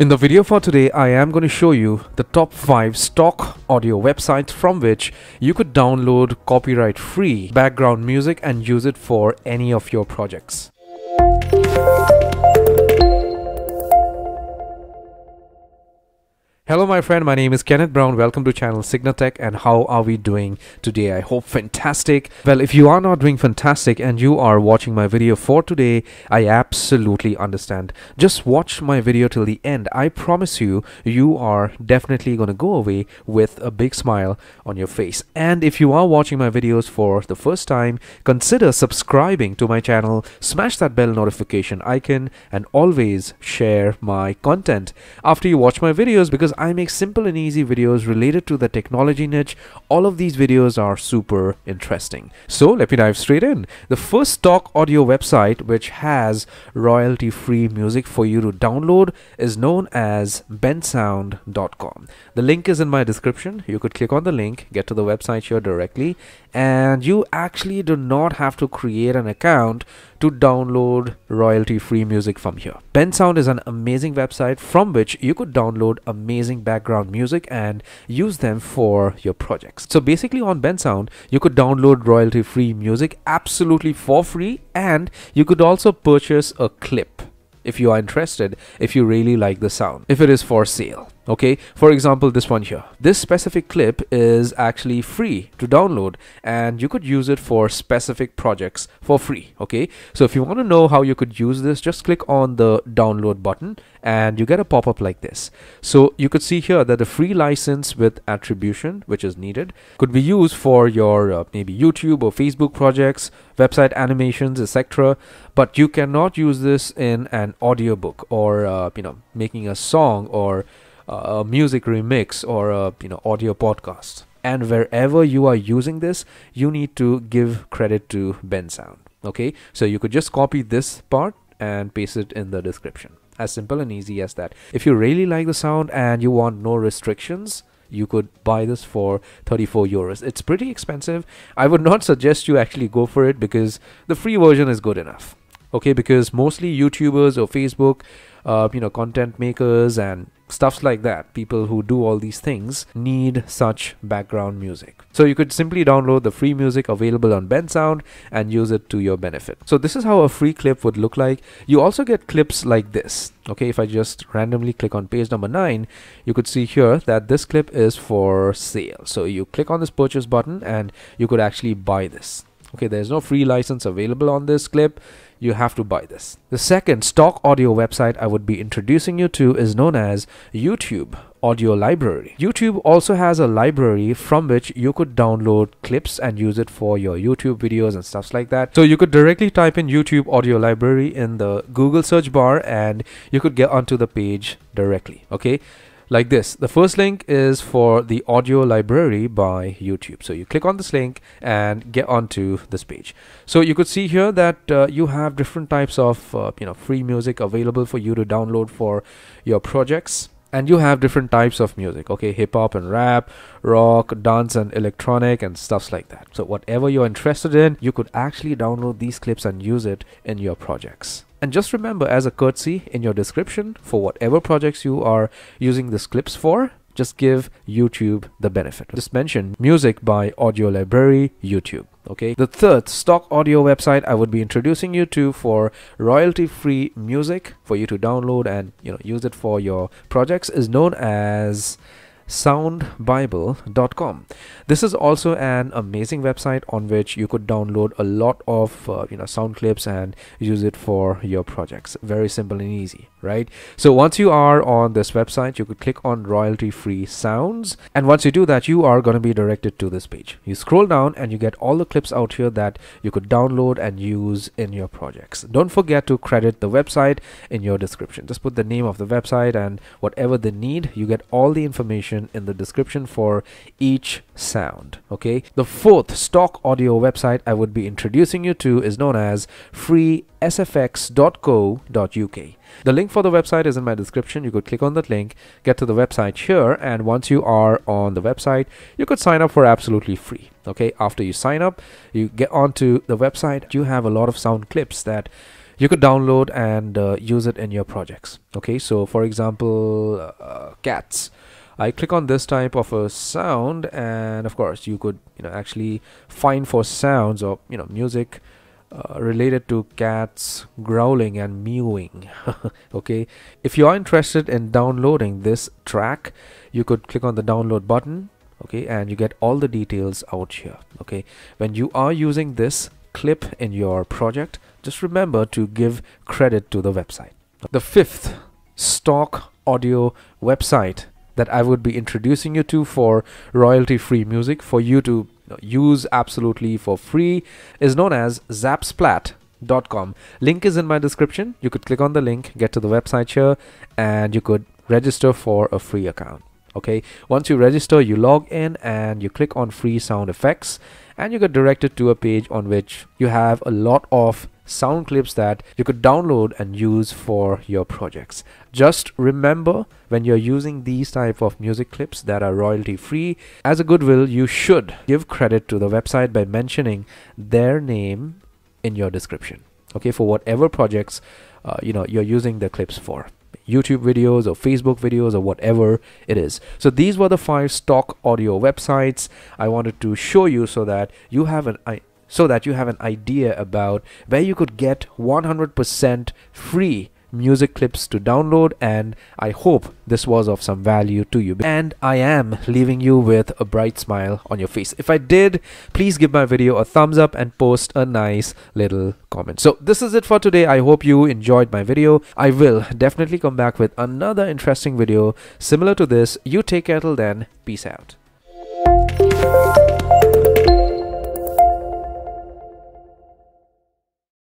In the video for today, I am going to show you the top 5 stock audio websites from which you could download copyright free background music and use it for any of your projects. Hello my friend, my name is Kenneth Brown. Welcome to channel Signatech and how are we doing today? I hope fantastic. Well, if you are not doing fantastic and you are watching my video for today, I absolutely understand. Just watch my video till the end. I promise you, you are definitely going to go away with a big smile on your face. And if you are watching my videos for the first time, consider subscribing to my channel, smash that bell notification icon and always share my content after you watch my videos because I make simple and easy videos related to the technology niche. All of these videos are super interesting. So let me dive straight in. The first stock audio website which has royalty free music for you to download is known as bensound.com. The link is in my description. You could click on the link, get to the website here directly, and you actually do not have to create an account to download royalty free music from here. Bensound is an amazing website from which you could download amazing background music and use them for your projects. So basically on Bensound, you could download royalty free music absolutely for free and you could also purchase a clip if you are interested if you really like the sound if it is for sale okay for example this one here this specific clip is actually free to download and you could use it for specific projects for free okay so if you want to know how you could use this just click on the download button and you get a pop-up like this so you could see here that the free license with attribution which is needed could be used for your uh, maybe YouTube or Facebook projects website animations etc but you cannot use this in an audiobook or uh, you know making a song or a music remix or a you know audio podcast and wherever you are using this you need to give credit to ben sound okay so you could just copy this part and paste it in the description as simple and easy as that if you really like the sound and you want no restrictions you could buy this for 34 euros it's pretty expensive i would not suggest you actually go for it because the free version is good enough okay because mostly youtubers or facebook uh, you know content makers and stuffs like that, people who do all these things need such background music. So you could simply download the free music available on Bensound and use it to your benefit. So this is how a free clip would look like. You also get clips like this. Okay, if I just randomly click on page number 9, you could see here that this clip is for sale. So you click on this purchase button and you could actually buy this. Okay, there's no free license available on this clip you have to buy this. The second stock audio website I would be introducing you to is known as YouTube Audio Library. YouTube also has a library from which you could download clips and use it for your YouTube videos and stuffs like that. So you could directly type in YouTube Audio Library in the Google search bar and you could get onto the page directly. Okay like this. The first link is for the audio library by YouTube. So you click on this link and get onto this page. So you could see here that uh, you have different types of uh, you know free music available for you to download for your projects and you have different types of music okay hip hop and rap rock dance and electronic and stuffs like that so whatever you're interested in you could actually download these clips and use it in your projects and just remember as a courtesy in your description for whatever projects you are using these clips for just give YouTube the benefit. Just mention music by Audio Library YouTube. Okay. The third stock audio website I would be introducing you to for royalty-free music for you to download and you know use it for your projects is known as soundbible.com. This is also an amazing website on which you could download a lot of uh, you know sound clips and use it for your projects. Very simple and easy, right? So once you are on this website, you could click on royalty-free sounds, and once you do that, you are going to be directed to this page. You scroll down and you get all the clips out here that you could download and use in your projects. Don't forget to credit the website in your description. Just put the name of the website and whatever they need, you get all the information information in the description for each sound. Okay. The fourth stock audio website I would be introducing you to is known as freesfx.co.uk. The link for the website is in my description. You could click on that link, get to the website here, and once you are on the website, you could sign up for absolutely free. Okay, after you sign up, you get onto the website. You have a lot of sound clips that you could download and uh, use it in your projects. Okay, so for example, uh, cats I click on this type of a sound and of course you could you know actually find for sounds or you know music uh, related to cats growling and mewing okay if you are interested in downloading this track you could click on the download button okay and you get all the details out here okay when you are using this clip in your project just remember to give credit to the website the fifth stock audio website that I would be introducing you to for royalty free music for you to use absolutely for free is known as zapsplat.com. Link is in my description. You could click on the link, get to the website here, and you could register for a free account. Okay, once you register, you log in and you click on free sound effects, and you get directed to a page on which you have a lot of sound clips that you could download and use for your projects. Just remember when you're using these type of music clips that are royalty free, as a goodwill, you should give credit to the website by mentioning their name in your description. Okay, for whatever projects uh, you know you're using the clips for. YouTube videos or Facebook videos or whatever it is. So these were the five stock audio websites I wanted to show you so that you have an so that you have an idea about where you could get 100% free music clips to download and I hope this was of some value to you and I am leaving you with a bright smile on your face if I did please give my video a thumbs up and post a nice little comment so this is it for today I hope you enjoyed my video I will definitely come back with another interesting video similar to this you take care till then peace out